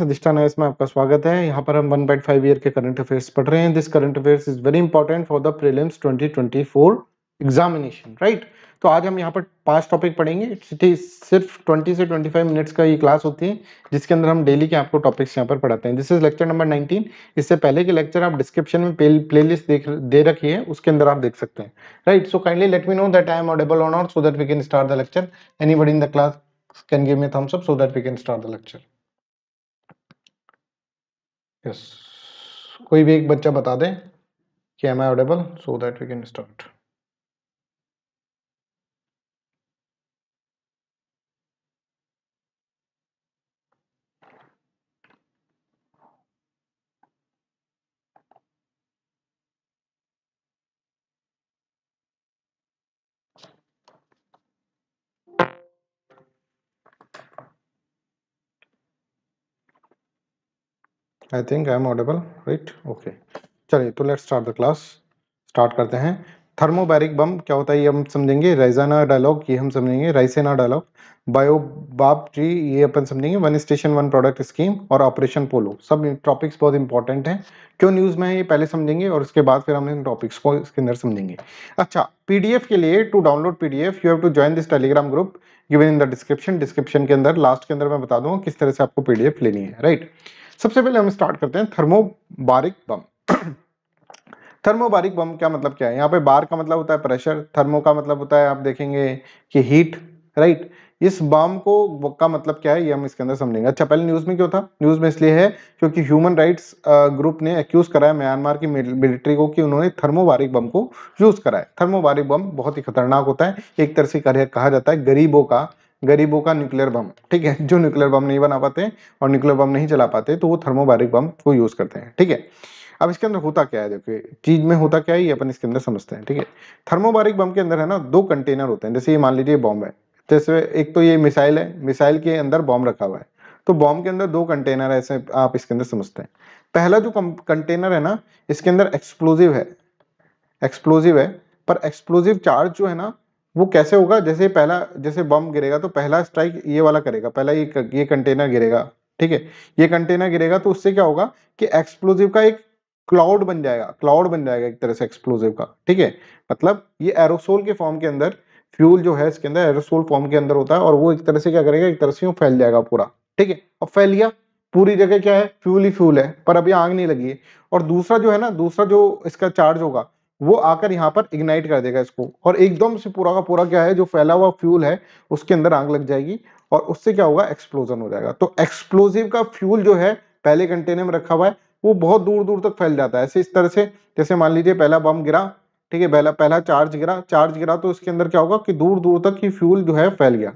अधिष्ठान है इसमें आपका स्वागत है यहाँ पर हम 1.5 ईयर के करंट अफेयर्स पढ़ रहे हैं this current affairs is very important for the prelims 2024 examination right तो आज हम यहाँ पर पांच टॉपिक पढ़ेंगे सिर्फ 20 से 25 मिनट्स का ये क्लास होती है जिसके अंदर हम डेली के आपको टॉपिक्स यहाँ पर पढ़ाते हैं दिस इज लेक्चर नंबर 19 इससे पहले के लेक्चर आप डिस्क्रिप्शन में लिस्ट देख दे रखी है उसके अंदर आप देख सकते हैं right so kindly let me know that I am audible on not so that we can start the lecture any in the class can give me thumbs up so that we can start the lecture yes कोई भी एक बच्चा बता दे कि am I audible so that we can start I think I am audible right okay चलिए तो let's start the class start करते हैं थर्मोबैरिक बम क्या होता है ये हम समझेंगे रेजाना डायलॉग ये हम समझेंगे राइसेना डायलॉग बायो बाप जी ये अपन समझेंगे one station one product scheme और ऑपरेशन पोलो सब टॉपिक्स बहुत इंपॉर्टेंट हैं क्यों न्यूज़ में है ये पहले समझेंगे और उसके बाद फिर हम इन टॉपिक्स को इसके अंदर समझेंगे अच्छा पी के लिए to download if you have to join this Telegram group given in the description description के अंदर लास्ट के अंदर मैं बता दूंगा किस तरह से आपको पी लेनी है राइट right? सबसे पहले हम स्टार्ट करते हैं थर्मोबारिक बम थर्मोबारिक बम क्या मतलब क्या है यहाँ पे बार का मतलब होता है प्रेशर थर्मो का मतलब होता है आप देखेंगे कि हीट राइट इस बम को का मतलब क्या है ये हम इसके अंदर समझेंगे अच्छा पहले न्यूज़ में क्यों था न्यूज़ में इसलिए है क्योंकि ह्यूमन राइट्स ग्रुप ने एक्यूज़ करा है म्यांमार की मिलिट्री को कि उन्होंने थर्मोबारिक बम को यूज़ करा है थर्मोबारिक बम बहुत ही खतरनाक होता है एक तरह से कहा जाता है गरीबों का गरीबों का न्यूक्लियर बम ठीक है जो न्यूक्लियर बम नहीं बना पाते और न्यूक्लियर बम नहीं चला पाते तो वो थर्मोबारिक बम को यूज़ करते हैं ठीक है अब इसके अंदर होता क्या है देखिए चीज में होता क्या है ये अपन इसके अंदर समझते हैं ठीक है थर्मोबारिक बम के अंदर है ना दो कंटेनर होते हैं जैसे ये मान लीजिए बॉम्ब है जैसे एक तो ये मिसाइल है मिसाइल के अंदर बॉम्ब रखा हुआ है तो बॉम्ब के अंदर दो कंटेनर ऐसे आप इसके अंदर समझते हैं पहला जो कंटेनर है ना इसके अंदर एक्सप्लोजिव है एक्सप्लोजिव है पर एक्सप्लोजिव चार्ज जो है ना वो कैसे होगा जैसे पहला जैसे बम गिरेगा तो पहला स्ट्राइक ये वाला करेगा पहला ये ये कंटेनर गिरेगा ठीक है ये कंटेनर गिरेगा तो उससे क्या होगा कि एक्सप्लोजिव का एक क्लाउड बन जाएगा क्लाउड बन जाएगा एक तरह से एक्सप्लोजिव का ठीक है मतलब ये एरोसोल के फॉर्म के अंदर फ्यूल जो है इसके अंदर एरोसोल फॉर्म के अंदर होता है और वो एक तरह से क्या करेगा एक तरह से फैल जाएगा पूरा ठीक है और फैल गया पूरी जगह क्या है फ्यूल ही फ्यूल है पर अभी आग नहीं लगी है और दूसरा जो है ना दूसरा जो इसका चार्ज होगा वो आकर यहाँ पर इग्नाइट कर देगा इसको और एकदम से पूरा का पूरा क्या है जो फैला हुआ फ्यूल है उसके अंदर आग लग जाएगी और उससे क्या होगा एक्सप्लोजन हो जाएगा तो एक्सप्लोजिव का फ्यूल जो है पहले कंटेनर में रखा हुआ है वो बहुत दूर दूर तक फैल जाता है ऐसे इस तरह से जैसे मान लीजिए पहला बम गिरा ठीक है पहला पहला चार्ज गिरा चार्ज गिरा तो इसके अंदर क्या होगा कि दूर दूर तक ये फ्यूल जो है फैल गया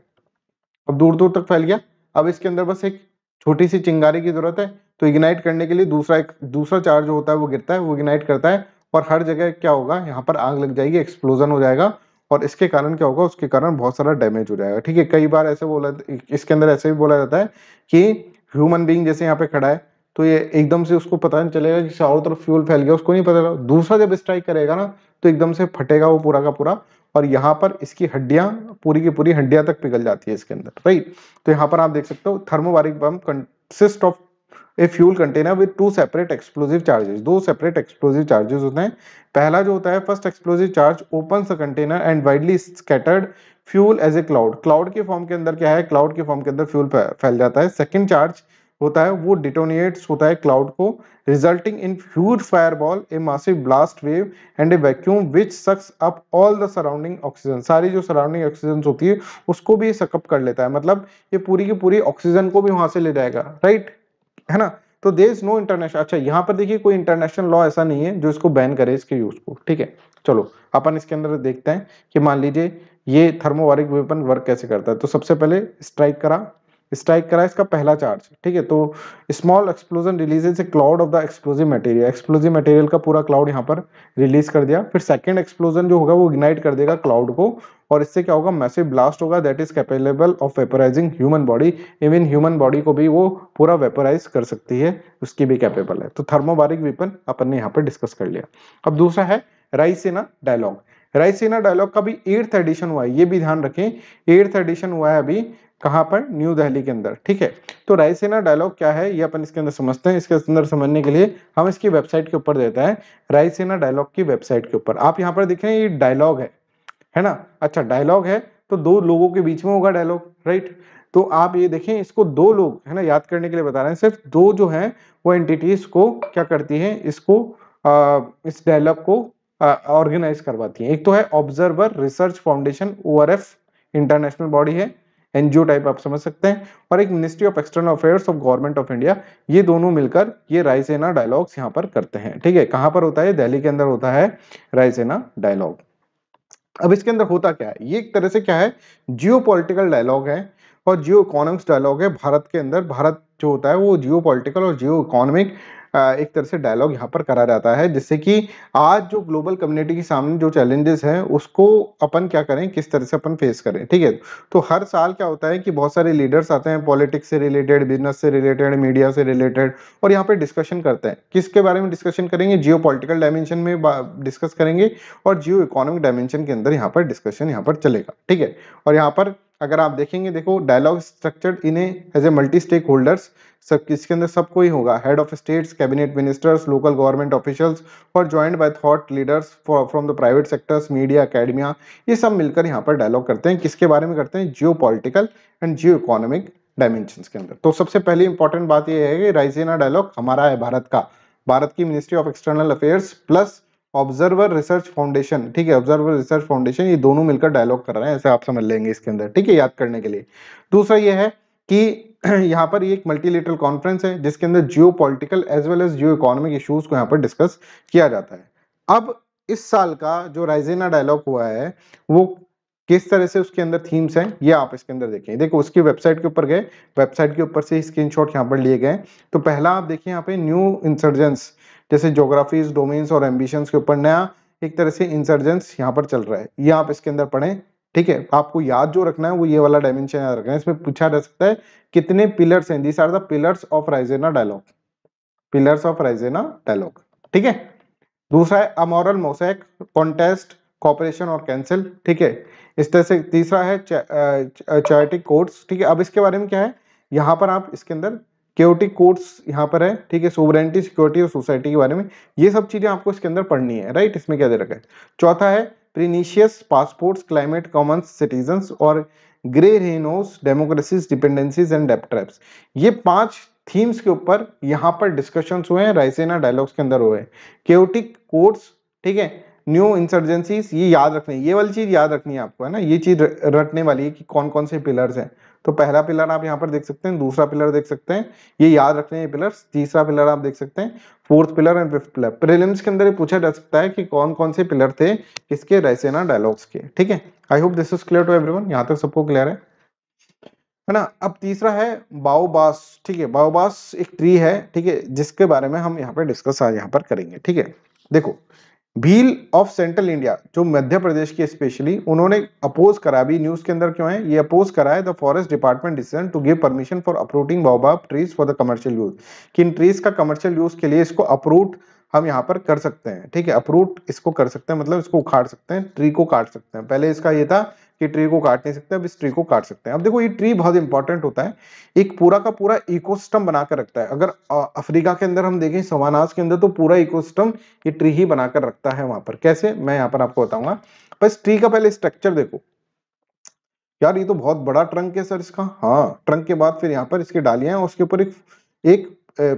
अब दूर दूर तक फैल गया अब इसके अंदर बस एक छोटी सी चिंगारी की जरूरत है तो इग्नाइट करने के लिए दूसरा एक दूसरा चार्ज जो होता है वो गिरता है वो इग्नाइट करता है पर हर जगह क्या होगा यहाँ पर आग लग जाएगी एक्सप्लोजन हो जाएगा और इसके कारण क्या होगा उसके कारण बहुत सारा डैमेज हो जाएगा ठीक है कई बार ऐसे बोला इसके अंदर ऐसे भी बोला जाता है कि ह्यूमन बींग जैसे यहाँ पे खड़ा है तो ये एकदम से उसको पता नहीं चलेगा कि चारों तरफ फ्यूल फैल गया उसको नहीं पता चला दूसरा जब स्ट्राइक करेगा ना तो एकदम से फटेगा वो पूरा का पूरा और यहाँ पर इसकी हड्डियाँ पूरी की पूरी हड्डियाँ तक पिघल जाती है इसके अंदर राइट तो यहाँ पर आप देख सकते हो thermobaric bomb consist of a fuel container with two separate explosive charges दो सेपरेट एक्सप्लोजिव चार्जेस होते हैं पहला जो होता है first explosive charge open the container and widely scattered fuel as a cloud cloud के फॉर्म के अंदर क्या है क्लाउड के फॉर्म के अंदर फ्यूल फैल जाता है सेकेंड चार्ज होता है वो डिटोनिएट्स होता है क्लाउड को resulting in huge fireball a massive blast wave and a vacuum which sucks up all the surrounding oxygen सारी जो सराउंडिंग ऑक्सीजन होती है उसको भी सकअप कर लेता है मतलब ये पूरी की पूरी ऑक्सीजन को भी वहां से ले जाएगा राइट right? है ना तो देर इज नो इंटरनेशनल अच्छा यहाँ पर देखिए कोई इंटरनेशनल लॉ ऐसा नहीं है जो इसको बैन करे इसके यूज को ठीक है चलो अपन इसके अंदर देखते हैं कि मान लीजिए ये थर्मोवारिक वेपन वर्क कैसे करता है तो सबसे पहले स्ट्राइक करा स्ट्राइक करा इसका पहला चार्ज ठीक है तो small explosion release is a cloud of the explosive material explosive material का पूरा क्लाउड यहाँ पर रिलीज कर दिया फिर सेकंड एक्सप्लोजन जो होगा वो इग्नाइट कर देगा क्लाउड को और इससे क्या होगा मैसिव ब्लास्ट होगा that is capable of vaporising human body even human body को भी वो पूरा वेपराइज कर सकती है उसकी भी कैपेबल है तो थर्मोबारिक वेपन अपन ने यहाँ पर डिस्कस कर लिया अब दूसरा है राइसेना डायलॉग राइसेना डायलॉग का भी एट्थ एडिशन हुआ है ये भी ध्यान रखें एट्थ एडिशन हुआ है अभी कहाँ पर न्यू दिल्ली के अंदर ठीक है तो रायसेना डायलॉग क्या है ये अपन इसके अंदर समझते हैं इसके अंदर समझने के लिए हम इसकी वेबसाइट के ऊपर देता है रायसेना डायलॉग की वेबसाइट के ऊपर आप यहाँ पर देख रहे हैं ये डायलॉग है है ना अच्छा डायलॉग है तो दो लोगों के बीच में होगा डायलॉग राइट तो आप ये देखें इसको दो लोग है ना याद करने के लिए बता रहे हैं सिर्फ दो जो है वो एंटिटीज को क्या करती हैं इसको आ, इस डायलॉग को ऑर्गेनाइज करवाती हैं एक तो है ऑब्जर्वर रिसर्च फाउंडेशन ओ इंटरनेशनल बॉडी है एनजीओ टाइप आप समझ सकते हैं और एक ministry of external affairs of government of India ये दोनों मिलकर ये रायसेना डायलॉग्स यहाँ पर करते हैं ठीक है कहाँ पर होता है दिल्ली के अंदर होता है रायसेना डायलॉग अब इसके अंदर होता क्या है ये एक तरह से क्या है जियो डायलॉग है और जियो इकोनॉमिक्स डायलॉग है भारत के अंदर भारत जो होता है वो जियो और जियो इकोनॉमिक एक तरह से डायलॉग यहाँ पर करा जाता है जिससे कि आज जो ग्लोबल कम्युनिटी के सामने जो चैलेंजेस हैं उसको अपन क्या करें किस तरह से अपन फेस करें ठीक है तो हर साल क्या होता है कि बहुत सारे लीडर्स आते हैं पॉलिटिक्स से रिलेटेड बिजनेस से रिलेटेड मीडिया से रिलेटेड और यहाँ पर डिस्कशन करते हैं किसके बारे में डिस्कशन करेंगे जियो पोलिटिकल डायमेंशन में डिस्कस करेंगे और जियो इकोनॉमिक डायमेंशन के अंदर यहाँ पर डिस्कशन यहाँ पर चलेगा ठीक है और यहाँ पर अगर आप देखेंगे देखो डायलॉग स्ट्रक्चर्ड इन्हें as a multi stakeholders सब इसके अंदर सब कोई होगा head of states cabinet ministers local government officials और joint by thought leaders from the private sectors media academia ये सब मिलकर यहाँ पर डायलॉग करते हैं किसके बारे में करते हैं geo and geoeconomic dimension के अंदर तो सबसे पहली इंपॉर्टेंट बात यह है कि राइजेना डायलॉग हमारा है भारत का भारत की ministry of external affairs plus observer research foundation ठीक है ऑब्जर्वर रिसर्च फाउंडेशन ये दोनों मिलकर डायलॉग कर रहे हैं ऐसे आप समझ लेंगे इसके अंदर ठीक है याद करने के लिए दूसरा ये है कि यहाँ पर ये एक मल्टीलेटरल कॉन्फ्रेंस है जिसके अंदर geopolitical as well as geoeconomic issues को यहाँ पर डिस्कस किया जाता है अब इस साल का जो राइजेना डायलॉग हुआ है वो किस तरह से उसके अंदर थीम्स हैं ये आप इसके अंदर देखें देखो उसकी वेबसाइट के ऊपर गए वेबसाइट के ऊपर से स्क्रीन शॉट यहाँ पर लिए गए तो पहला आप देखिए यहाँ पे न्यू इंसर्जेंस जैसे जोग्राफीज डोमेन्स और एम्बिशंस के ऊपर नया एक तरह से इंसर्जेंस यहाँ पर चल रहा है ये आप इसके अंदर पढ़ें ठीक है आपको याद जो रखना है वो ये वाला डायमेंशन याद रखना है इसमें पूछा जा सकता है कितने पिलर्स हैं this are the pillars of Raisina dialogue pillars of Raisina dialogue ठीक है दूसरा है अमोरल मोसैक कॉन्टेस्ट कॉपरेशन और कैंसिल ठीक है इस तरह से तीसरा है चैरिटिक कोर्ट्स ठीक है अब इसके बारे में क्या है यहाँ पर आप इसके अंदर क्योटिक कोर्ट्स यहाँ पर है ठीक है सोवरेंटी सिक्योरिटी और सोसाइटी के बारे में ये सब चीज़ें आपको इसके अंदर पढ़नी है राइट इसमें क्या दे रखा है चौथा है pernicious passports climate commons citizen और grey rhinos democracies dependencies and डेप ये पांच थीम्स के ऊपर यहाँ पर डिस्कशंस हुए हैं रायसेना डायलॉग्स के अंदर हुए हैं केओटिक कोर्ट्स ठीक है न्यू इंसर्जेंसीज ये याद रखनी ये वाली चीज़ याद रखनी है आपको है ना ये चीज़ रटने वाली है कि कौन कौन से पिलर्स हैं तो पहला पिलर आप यहाँ पर देख सकते हैं दूसरा पिलर देख सकते हैं ये याद रखने ये पिलर्स तीसरा पिलर आप देख सकते हैं fourth pillar and fifth pillar prelims के अंदर पूछा जा सकता है कि कौन कौन से पिलर थे किसके रैसेना डायलॉग्स के ठीक है I hope this is clear to everyone यहाँ तक सबको क्लियर है है ना अब तीसरा है बाओबास ठीक है बाओबास एक ट्री है ठीक है जिसके बारे में हम यहाँ पे डिस्कस यहाँ पर करेंगे ठीक है देखो भील ऑफ सेंट्रल इंडिया जो मध्य प्रदेश की स्पेशली उन्होंने अपोज करा अभी न्यूज के अंदर क्यों है ये अपोज करा है the forest department decision to give permission for uprooting baobab trees for the commercial use कि इन ट्रीज का कमर्शियल यूज के लिए इसको अप्रूट हम यहाँ पर कर सकते हैं ठीक है अप्रूट इसको कर सकते हैं मतलब इसको उखाड़ सकते हैं ट्री को काट सकते हैं पहले इसका ये था कि ट्री को काट नहीं सकते अब इस ट्री को काट सकते हैं अब देखो ये ट्री बहुत इंपॉर्टेंट होता है एक पूरा का पूरा इकोसिस्टम बनाकर रखता है अगर अफ्रीका के अंदर हम देखें सवानाज के अंदर तो पूरा इकोसिस्टम ये ट्री ही बनाकर रखता है वहां पर कैसे मैं यहाँ पर आपको बताऊंगा बस ट्री का पहले स्ट्रक्चर देखो यार ये तो बहुत बड़ा ट्रंक है सर इसका हाँ ट्रंक के बाद फिर यहाँ पर इसकी डालियां उसके ऊपर एक एक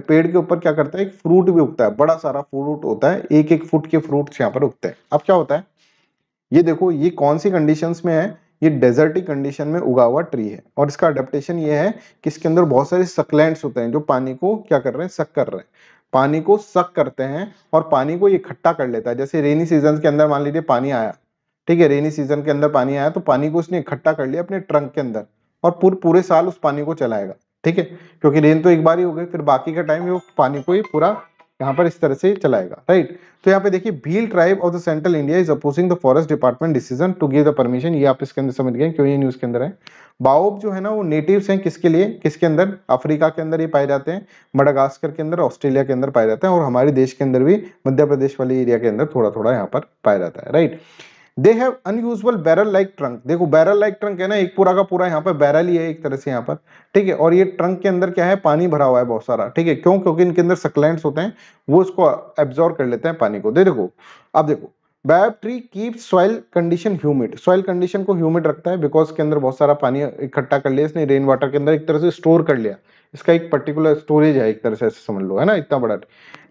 पेड़ के ऊपर क्या करता है एक फ्रूट भी उगता है बड़ा सारा फ्रूट होता है एक एक फुट के फ्रूट यहाँ पर उगते हैं अब क्या होता है ये देखो ये कौन सी कंडीशन में है ये डेजर्टिक कंडीशन में उगा हुआ ट्री है और इसका अडेप्टेशन ये है कि इसके अंदर बहुत सारे सकलैंड होते हैं जो पानी को क्या कर रहे हैं सक कर रहे हैं पानी को सक करते हैं और पानी को इकट्ठा कर लेता है जैसे रेनी सीजन के अंदर मान लीजिए पानी आया ठीक है रेनी सीजन के अंदर पानी आया तो पानी को उसने इकट्ठा कर लिया अपने ट्रंक के अंदर और पूरे पूरे साल उस पानी को चलाएगा ठीक है क्योंकि रेन तो एक बार ही हो गई फिर बाकी का टाइम वो पानी को ही पूरा यहाँ पर इस तरह से चलाएगा राइट तो यहाँ पे देखिए Bhil tribe of the central India is opposing the forest department decision to give the permission ये आप इसके अंदर समझ गए क्यों ये न्यूज के अंदर है बाओब जो है ना वो नेटिव्स हैं किसके लिए किसके अंदर अफ्रीका के अंदर ये पाए जाते हैं मडागास्कर के अंदर ऑस्ट्रेलिया के अंदर पाए जाते हैं और हमारे देश के अंदर भी मध्य प्रदेश वाले एरिया के अंदर थोड़ा थोड़ा यहाँ पर पाया जाता है right they have unusual barrel like trunk देखो बैरल लाइक ट्रंक है ना एक पूरा का पूरा यहाँ पर बैरल ही है एक तरह से यहाँ पर ठीक है और ये ट्रंक के अंदर क्या है पानी भरा हुआ है बहुत सारा ठीक है क्यों क्योंकि इनके अंदर सकलेंट्स होते हैं वो उसको एब्जॉर्व कर लेते हैं पानी को दे देखो अब देखो baobab tree keep soil condition humid soil condition को ह्यूमिड रखता है बिकॉज के अंदर बहुत सारा पानी इकट्ठा कर लिया इसने रेन वाटर के अंदर एक तरह से स्टोर कर लिया इसका एक पर्टिकुलर स्टोरेज है एक तरह से ऐसे समझ लो है ना इतना बड़ा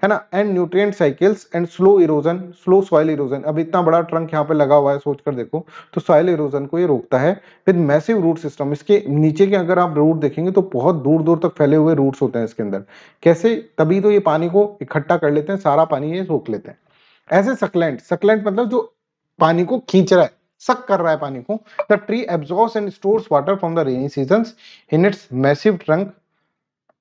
है ना and nutrient cycles and slow erosion slow soil erosion अब इतना बड़ा ट्रंक यहाँ पे लगा हुआ है सोच कर देखो तो सॉइल इरोजन को ये रोकता है विद मैसिव रूट सिस्टम इसके नीचे के अगर आप रूट देखेंगे तो बहुत दूर दूर तक फैले हुए रूट्स होते हैं इसके अंदर कैसे तभी तो ये पानी को इकट्ठा कर लेते हैं सारा पानी ये रोक लेते हैं ऐसे सकलेंट सकलेंट मतलब जो पानी को खींच रहा है सक कर रहा है पानी को the tree absorbs and stores water from the rainy season in its massive trunk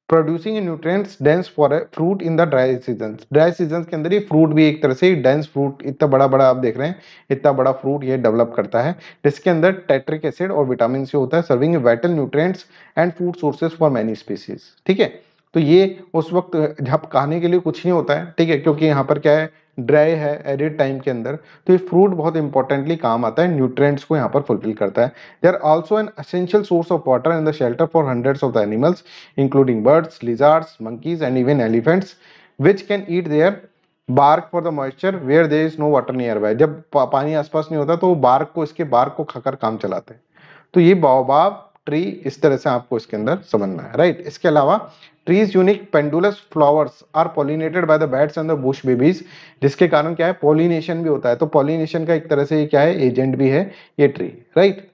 producing nutrients dense for a fruit in the dry season dry season के अंदर ये फ्रूट भी एक तरह से डेंस फ्रूट इतना बड़ा बड़ा आप देख रहे हैं इतना बड़ा फ्रूट ये डेवलप करता है जिसके अंदर टेट्रिक एसिड और विटामिन सी होता है serving vital nutrients and food sources for many species ठीक है तो ये उस वक्त जब झपकाने के लिए कुछ नहीं होता है ठीक है क्योंकि यहाँ पर क्या है ड्राई है एडिड टाइम के अंदर तो ये फ्रूट बहुत इंपॉर्टेंटली काम आता है न्यूट्रेंट्स को यहाँ पर फुलफिल करता है they are also an essential source of water in the shelter for hundreds of the animals including birds lizards monkeys and even elephants which can eat their bark for the moisture where there is no water nearby जब पानी आसपास नहीं होता तो वो bark को इसके bark को खाकर काम चलाते हैं तो ये बाबाब ट्री इस तरह से आपको इसके अंदर समझना है राइट right? इसके अलावा trees unique pendulous flowers are pollinated by the bats and the bush babies जिसके कारण क्या है पोलिनेशन भी होता है तो पोलिनेशन का एक तरह से ये क्या है एजेंट भी है ये ट्री राइट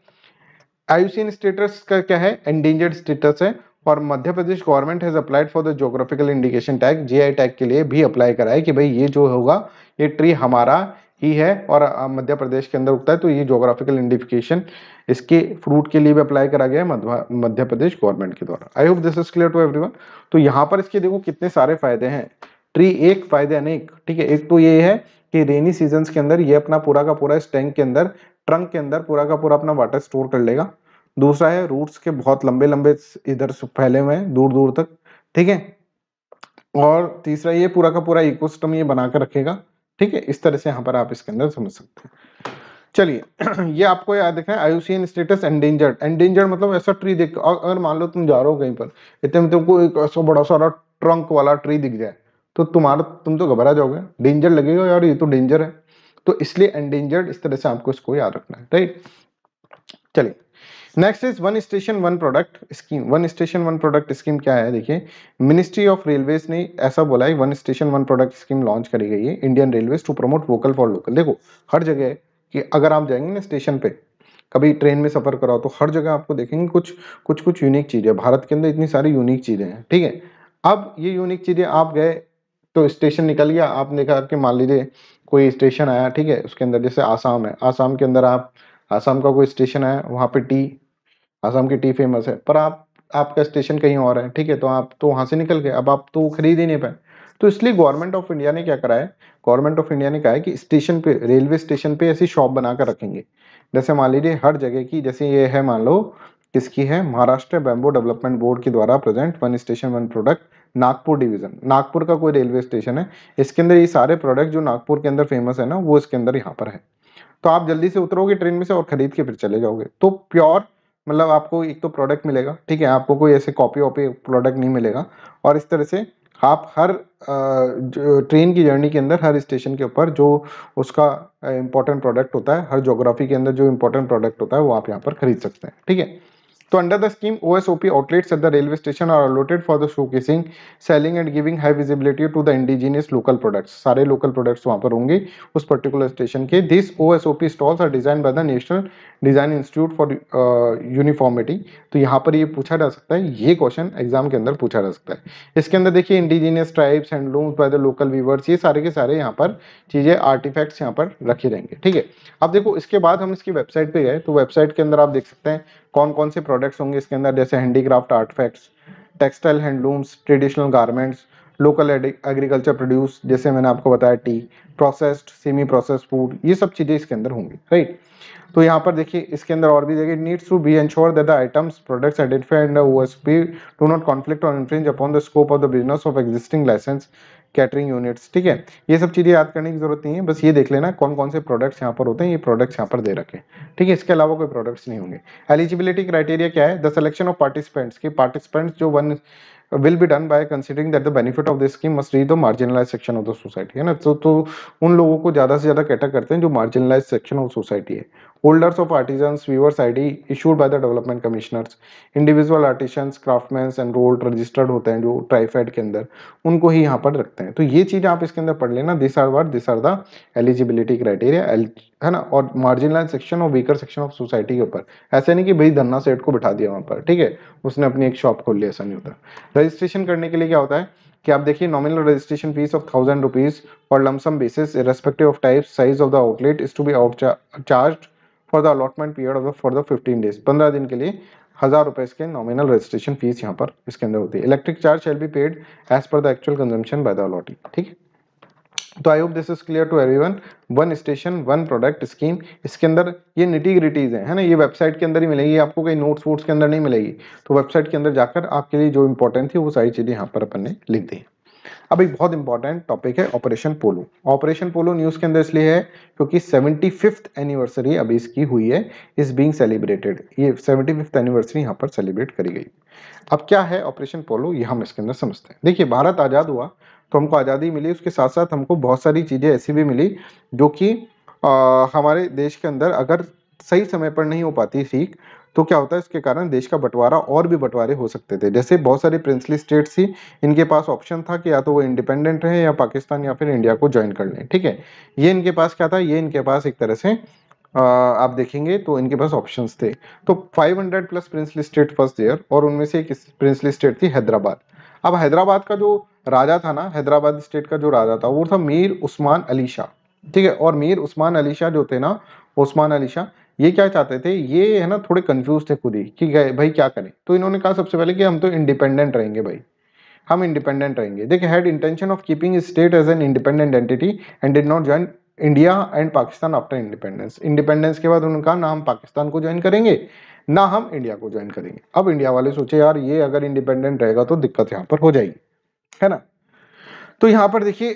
आयुसिन स्टेटस का क्या है एंडेंजर्ड स्टेटस है और Madhya Pradesh government has applied for the geographical indication tag GI tag के लिए भी अप्लाई करा कि भाई ये जो होगा ये ट्री हमारा ही है और मध्य प्रदेश के अंदर उगता है तो ये जोग्राफिकल इंडिफिकेशन इसके फ्रूट के लिए भी अप्लाई करा गया है मध्य प्रदेश गवर्नमेंट के द्वारा I hope this is clear to every तो यहाँ पर इसके देखो कितने सारे फायदे हैं ट्री एक फायदे अनेक ठीक है एक तो ये है कि रेनी सीजन के अंदर ये अपना पूरा का पूरा इस टैंक के अंदर ट्रंक के अंदर पूरा का पूरा अपना वाटर स्टोर कर लेगा दूसरा है रूट्स के बहुत लंबे लंबे इधर फैले हुए हैं दूर दूर तक ठीक है और तीसरा ये पूरा का पूरा इकोसिस्टम ये बनाकर रखेगा ठीक है इस तरह से यहाँ पर आप इसके अंदर समझ सकते हैं चलिए ये आपको याद रखना है आयुसियन स्टेटस एंडेंजर्ड एंडेंजर्ड मतलब ऐसा ट्री देख अगर मान लो तुम जा रहे हो कहीं पर इतने में तुमको एक ऐसा बड़ा सारा ट्रंक वाला ट्री दिख जाए तो तुम्हारा तुम तो घबरा जाओगे डेंजर लगेगा यार ये तो डेंजर है तो इसलिए एंडेंजर्ड इस तरह से आपको इसको याद रखना है राइट चलिए next is one station one product scheme one station one product scheme क्या है देखिए मिनिस्ट्री ऑफ रेलवेज ने ऐसा बोला है one station one product scheme launch करी गई है Indian railways to promote vocal for local देखो हर जगह कि अगर आप जाएंगे ना स्टेशन पे कभी ट्रेन में सफ़र कराओ तो हर जगह आपको देखेंगे कुछ कुछ कुछ यूनिक चीज़ें भारत के अंदर इतनी सारी यूनिक चीज़ें हैं ठीक है अब ये यूनिक चीज़ें आप गए तो स्टेशन निकल गया आपने कहा कि मान लीजिए कोई स्टेशन आया ठीक है उसके अंदर जैसे आसाम है आसाम के अंदर आप आसाम का कोई स्टेशन आया वहाँ पे टी आसाम की टी फेमस है पर आप आपका स्टेशन कहीं और है ठीक है तो आप तो वहाँ से निकल गए अब आप तो खरीद ही नहीं पाए तो इसलिए गवर्नमेंट ऑफ इंडिया ने क्या करा है गवर्नमेंट ऑफ इंडिया ने कहा है कि स्टेशन पे रेलवे स्टेशन पे ऐसी शॉप बना कर रखेंगे जैसे मान लीजिए हर जगह की जैसे ये है मान लो किसकी है महाराष्ट्र बैम्बो डेवलपमेंट बोर्ड के द्वारा present one station one product Nagpur division Nagpur का कोई रेलवे स्टेशन है इसके अंदर ये सारे प्रोडक्ट जो नागपुर के अंदर फेमस है ना वो इसके अंदर यहाँ पर है तो आप जल्दी से उतरोगे ट्रेन में से और खरीद के फिर चले जाओगे तो प्योर मतलब आपको एक तो प्रोडक्ट मिलेगा ठीक है आपको कोई ऐसे कॉपी वॉपी प्रोडक्ट नहीं मिलेगा और इस तरह से आप हर ट्रेन की जर्नी के अंदर हर स्टेशन के ऊपर जो उसका इम्पोर्टेंट प्रोडक्ट होता है हर जोग्राफी के अंदर जो इम्पोर्टेंट प्रोडक्ट होता है वो आप यहाँ पर खरीद सकते हैं ठीक है So under the scheme, OSOP outlets at the railway station are allotted for the showcasing, selling and giving high visibility to the indigenous local products. सारे local products वहाँ पर होंगे उस particular station के These OSOP stalls are designed by the National Design Institute for uh, Uniformity. तो यहाँ पर ये पूछा जा सकता है ये क्वेश्चन एग्जाम के अंदर पूछा जा सकता है इसके अंदर देखिए indigenous tribes handlooms by the local weavers ये सारे के सारे यहाँ पर चीज़ें आर्टिफैक्ट्स यहाँ पर रखे रहेंगे ठीक है अब देखो इसके बाद हम इसकी वेबसाइट पे गए तो वेबसाइट के अंदर आप देख सकते हैं कौन कौन से प्रोडक्ट्स होंगे इसके अंदर जैसे handicraft artefacts textile handlooms traditional garments local agriculture produce जैसे मैंने आपको बताया tea processed semi processed food ये सब चीज़ें इसके अंदर होंगी राइट तो यहाँ पर देखिए इसके अंदर और भी देखिए needs to be ensure that the items products identified and O S P do not conflict on infringe upon the scope of the business of existing licence catering units ठीक है ये सब चीज़ें याद करने की जरूरत नहीं है बस ये देख लेना कौन कौन से प्रोडक्ट्स यहाँ पर होते हैं ये प्रोडक्ट्स यहाँ पर दे रखे ठीक है इसके अलावा कोई प्रोडक्ट्स नहीं होंगे एलिजिबिलिटी क्राइटेरिया क्या है द सिलेक्शन ऑफ पार्टिसिपेंट्स के पार्टिसिपेंट्स जो one will be done by considering that the benefit of this scheme must reach the marginalized section of the society है ना तो तो उन लोगों को ज़्यादा से ज़्यादा कैटर करते हैं जो marginalized section of society है holders of artisans weavers id issued by the development commissioners individual artisans craftsmen enrolled registered होते हैं जो ट्राइफेड के अंदर उनको ही यहाँ पर रखते हैं तो ये चीज़ आप इसके अंदर पढ़ लेना this are what this are the eligibility criteria है ना और मार्जिन लाइन सेक्शन और वीकर सेक्शन ऑफ सोसाइटी के ऊपर ऐसे नहीं कि भाई धन्ना सेठ को बिठा दिया वहाँ पर ठीक है उसने अपनी एक शॉप खोल ली ऐसा नहीं होता रजिस्ट्रेशन करने के लिए क्या होता है कि आप देखिए nominal registration fees of thousand rupees और lump sum basis respective of type size of the outlet is to be out charge for the allotment period of the for the fifteen days पंद्रह दिन के लिए हज़ार रुपये इसके नॉमिनल रजिस्ट्रेशन फीस यहाँ पर इसके अंदर होती है electric charge shall be paid as per the actual consumption by the allottee ठीक है तो I hope this is clear to everyone one station one product scheme इसके अंदर ये निटी ग्रिटीज है ना ये वेबसाइट के अंदर ही मिलेगी आपको कहीं नोट्स वोट्स के अंदर नहीं मिलेगी तो वेबसाइट के अंदर जाकर आपके लिए जो इंपॉर्टेंट थी वो सारी चीज़ें यहाँ पर अपन ने लिख दी अब एक बहुत इंपॉर्टेंट टॉपिक है operation polo operation polo news के अंदर इसलिए है क्योंकि सेवेंटी फिफ्थ एनिवर्सरी अभी इसकी हुई है इज बीइंग सेलिब्रेटेड ये सेवेंटी फिफ्थ एनिवर्सरी यहाँ पर सेलिब्रेट करी गई अब क्या है ऑपरेशन पोलो ये हम इसके अंदर समझते हैं देखिए भारत आज़ाद हुआ तो हमको आज़ादी मिली उसके साथ साथ हमको बहुत सारी चीज़ें ऐसी भी मिली जो कि हमारे देश के अंदर अगर सही समय पर नहीं हो पाती सीख तो क्या होता है इसके कारण देश का बंटवारा और भी बंटवारे हो सकते थे जैसे बहुत सारे प्रिंसली स्टेट्स थी इनके पास ऑप्शन था कि या तो वो इंडिपेंडेंट रहे या पाकिस्तान या फिर इंडिया को ज्वाइन कर लें ठीक है ये इनके पास क्या था ये इनके पास एक तरह से आप देखेंगे तो इनके पास ऑप्शंस थे तो 500 plus princely state first year और उनमें से एक प्रिंसली स्टेट थी हैदराबाद अब हैदराबाद का जो राजा था ना हैदराबाद स्टेट का जो राजा था वो था मीर उस्मान अली शाह ठीक है और मीर उस्मान अली शाह जो थे ना उस्मान अली शाह ये क्या चाहते थे ये है ना थोड़े कंफ्यूज थे खुद ही कि भाई क्या करें तो इन्होंने कहा सबसे पहले कि हम तो इंडिपेंडेंट रहेंगे भाई हम इंडिपेंडेंट रहेंगे देखिए had intention of keeping state as an independent entity and did not join India and Pakistan after independence independence के बाद उनका ना हम पाकिस्तान को ज्वाइन करेंगे ना हम इंडिया को ज्वाइन करेंगे अब इंडिया वाले सोचे यार ये अगर इंडिपेंडेंट रहेगा तो दिक्कत यहाँ पर हो जाएगी है ना तो यहाँ पर देखिए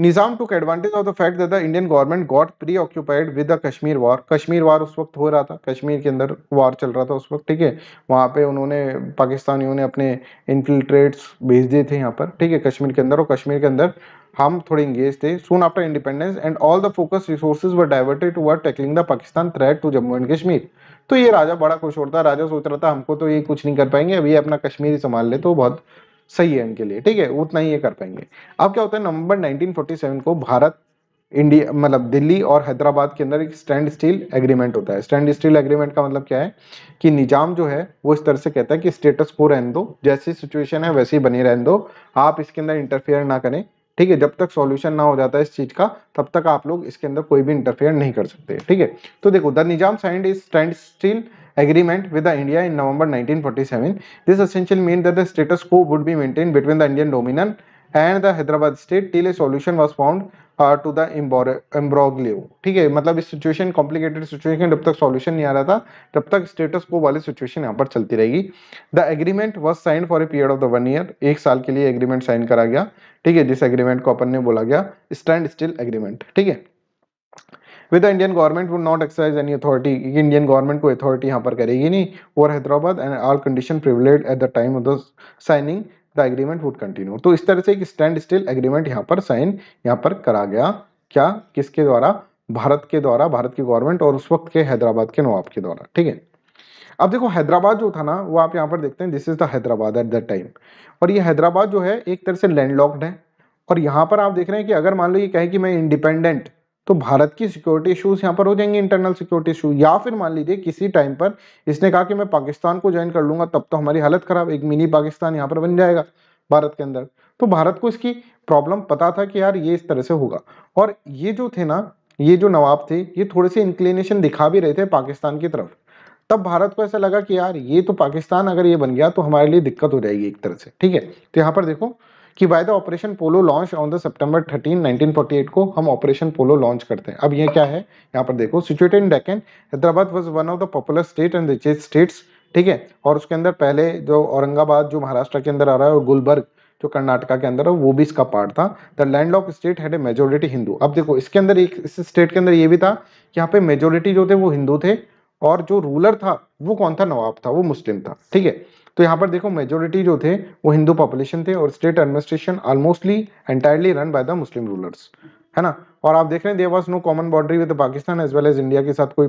Nizam took advantage of the fact that the Indian government got preoccupied with the Kashmir war Kashmir war उस वक्त हो रहा था कश्मीर के अंदर वार चल रहा था उस वक्त ठीक है वहाँ पे उन्होंने पाकिस्तानियों ने अपने इन्फिल्ट्रेट्स भेज दिए थे यहाँ पर ठीक है कश्मीर के अंदर और कश्मीर के अंदर हम थोड़े इंगेज थे soon after independence and all the focus resources were diverted to tackling the Pakistan threat to Jammu and Kashmir तो ये राजा बड़ा खुश होता राजा सोच रहा था हमको तो ये कुछ नहीं कर पाएंगे अभी अपना कश्मीर ही संभाल ले तो बहुत सही है इनके लिए ठीक है उतना ही ये कर पाएंगे अब क्या होता है नवंबर 1947 को भारत इंडिया मतलब दिल्ली और हैदराबाद के अंदर एक स्टैंड स्टील एग्रीमेंट होता है स्टैंड स्टील एग्रीमेंट का मतलब क्या है कि निजाम जो है वो इस तरह से कहता है कि स्टेटस को रहने दो जैसी सिचुएशन है वैसे ही बनी रहने दो आप इसके अंदर इंटरफेयर ना करें ठीक है जब तक सॉल्यूशन ना हो जाता है इस चीज़ का तब तक आप लोग इसके अंदर कोई भी इंटरफेयर नहीं कर सकते ठीक है तो देखो the Nizam signed his standstill agreement with the India in November 1947. This essentially meant that the status quo would be maintained between the Indian and and the Hyderabad state till a was found found uh, to the imbroglio. ठीक है मतलब इस situation complicated situation जब तक solution नहीं आ रहा था तब तक स्टेटस quo वाली सिचुएशन यहाँ पर चलती रहेगी the agreement was signed for a period of the one year एक साल के लिए एग्रीमेंट साइन करा गया ठीक है जिस एग्रीमेंट को अपन ने बोला गया स्टैंड स्टिल एग्रीमेंट ठीक है with the Indian government would not exercise any authority Indian government कोई अथॉरिटी यहाँ पर करेगी नहीं और Hyderabad and all condition prevailed at the time of the signing the agreement would continue तो इस तरह से एक स्टैंड स्टिल एग्रीमेंट यहाँ पर साइन यहाँ पर करा गया क्या किसके द्वारा भारत के द्वारा भारत की गवर्नमेंट और उस वक्त के हैदराबाद के नवाब के द्वारा ठीक है अब देखो हैदराबाद जो था ना वो आप यहाँ पर देखते हैं this is the Hyderabad at the time और ये हैदराबाद जो है एक तरह से लैंडलॉक्ड है और यहाँ पर आप देख रहे हैं कि अगर मान लो ये कहे कि मैं इंडिपेंडेंट तो भारत की सिक्योरिटी इशूज यहाँ पर हो जाएंगे इंटरनल सिक्योरिटी इशू या फिर मान लीजिए किसी टाइम पर इसने कहा कि मैं पाकिस्तान को ज्वाइन कर लूंगा तब तो हमारी हालत खराब एक मिनी पाकिस्तान यहाँ पर बन जाएगा भारत के अंदर तो भारत को इसकी प्रॉब्लम पता था कि यार ये इस तरह से होगा और ये जो थे ना ये जो नवाब थे ये थोड़े से इंक्लिनेशन दिखा भी रहे थे पाकिस्तान की तरफ तब भारत को ऐसा लगा कि यार ये तो पाकिस्तान अगर ये बन गया तो हमारे लिए दिक्कत हो जाएगी एक तरह से ठीक है तो यहाँ पर देखो कि by the operation polo launch on the September 13 1948 को हम ऑपरेशन पोलो लॉन्च करते हैं अब ये क्या है यहाँ पर देखो situated in Deccan Hyderabad was one of the popular state and richest states ठीक है और उसके अंदर पहले जो औरंगाबाद जो महाराष्ट्र के अंदर आ रहा है और गुलबर्ग जो कर्नाटका के अंदर है वो भी इसका पार्ट था the land of state had a majority Hindu अब देखो इसके अंदर एक इस स्टेट के अंदर ये भी था कि यहाँ पे मेजोरिटी जो थे वो हिंदू थे और जो रूलर था वो कौन था नवाब था वो मुस्लिम था ठीक है तो यहाँ पर देखो मेजोरिटी जो थे वो हिंदू पॉपुलेशन थे और state administration almostly entirely run by the Muslim rulers है ना और आप देख रहे हैं there was no common boundary with Pakistan as well as India के साथ कोई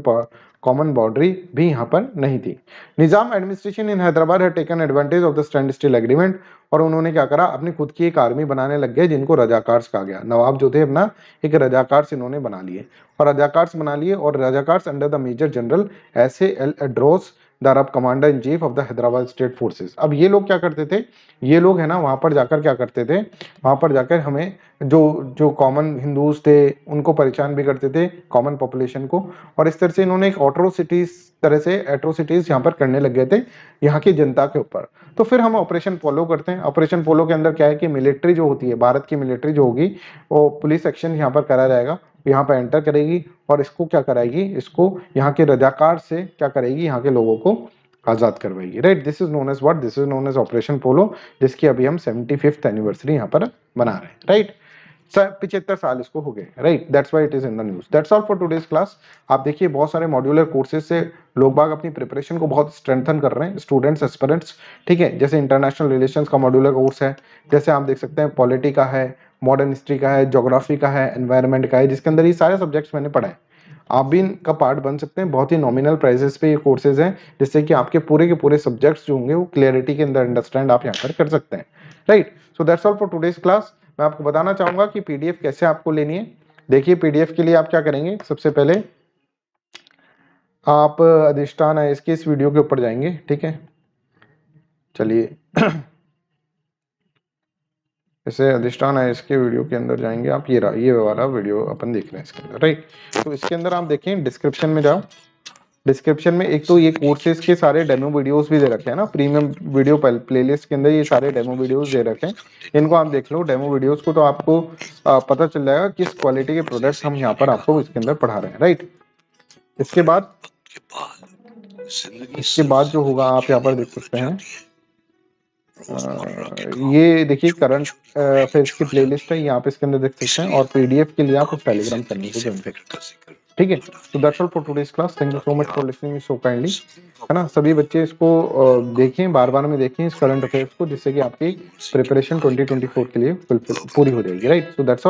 कॉमन बाउंड्री भी यहाँ पर नहीं थी निजाम एडमिनिस्ट्रेशन इन हैदराबाद है taken advantage of the standstill agreement और उन्होंने क्या करा अपनी खुद की एक आर्मी बनाने लग गए जिनको रजाकार्स कहा गया नवाब जो थे अपना एक रजाकार्स इन्होंने बना लिए और रजाकार्स बना लिए और Razakars under the major general S L Edroos the Arab commander in chief of the Hyderabad state forces अब ये लोग क्या करते थे ये लोग है ना वहाँ पर जाकर क्या करते थे वहाँ पर जाकर हमें जो जो कॉमन हिंदूज थे उनको परेशान भी करते थे कॉमन पॉपुलेशन को और इस तरह से इन्होंने एक ऑट्रोसिटीज तरह से एट्रोसिटीज यहाँ पर करने लग गए थे यहाँ की जनता के ऊपर तो फिर हम ऑपरेशन पोलो करते हैं ऑपरेशन पोलो के अंदर क्या है कि मिलिट्री जो होती है भारत की मिलिट्री जो होगी वो पुलिस एक्शन यहाँ पर करा जाएगा यहाँ पर एंटर करेगी और इसको क्या कराएगी इसको यहाँ के रजाकार से क्या करेगी यहाँ के लोगों को आज़ाद करवाएगी right this is known as what this is known as operation polo जिसकी अभी हम सेवेंटी फिफ्थ एनिवर्सरी यहाँ पर बना रहे हैं राइट पिछहत्तर साल इसको हो गए right that's why it is in the news that's all for today's class आप देखिए बहुत सारे मॉड्यूलर कोर्सेज से लोग बाग अपनी प्रिपरेशन को बहुत स्ट्रेंथन कर रहे हैं स्टूडेंट्स एस्पेरेंट्स ठीक है जैसे इंटरनेशनल रिलेशन का मॉड्यूलर कोर्स है जैसे आप देख सकते हैं पॉलिटी का है मॉडर्न हिस्ट्री का है जोग्राफी का है एनवायरनमेंट का है जिसके अंदर ये सारे सब्जेक्ट्स मैंने पढ़ाए आप भी इनका पार्ट बन सकते हैं बहुत ही नॉमिनल प्राइजेस पे ये कोर्सेज हैं जिससे कि आपके पूरे के पूरे सब्जेक्ट्स जो होंगे वो क्लियरिटी के अंदर अंडरस्टैंड आप यहाँ पर कर सकते हैं right so that's all for today's class मैं आपको बताना चाहूँगा कि पी कैसे आपको लेनी है देखिए पी के लिए आप क्या करेंगे सबसे पहले आप अधिष्ठान है इसके इस वीडियो के ऊपर जाएंगे ठीक है चलिए जैसे अधिष्ठान है इसके वीडियो के अंदर जाएंगे आप ये ये वाला वीडियो अपन देख रहे हैं इसके अंदर राइट तो इसके अंदर आप देखें डिस्क्रिप्शन में जाओ डिस्क्रिप्शन में एक तो ये कोर्सेज के सारे डेमो वीडियोस भी दे रखे हैं ना प्रीमियम वीडियो प्लेलिस्ट के अंदर ये सारे डेमो वीडियोस दे रखे हैं इनको आप देख लो डेमो वीडियोस को तो आपको पता चल जाएगा किस क्वालिटी के प्रोडक्ट्स हम यहाँ पर आपको इसके अंदर पढ़ा रहे हैं राइट इसके बाद इसके बाद जो होगा आप यहाँ पर देख सकते हैं Uh, ये देखिए करंट फेज की प्लेलिस्ट है यहाँ पे इसके अंदर देख सकते हैं और पीडीएफ के लिए आपको टेलीग्राम करने को ठीक है तो that's all for today's class thank you so much for listening so kindly है ना सभी बच्चे इसको uh, देखें बार बार में देखें इस करंट अफेयर्स को जिससे कि आपकी प्रिपरेशन 2024 के लिए पूरी हो जाएगी राइट तो दैट्स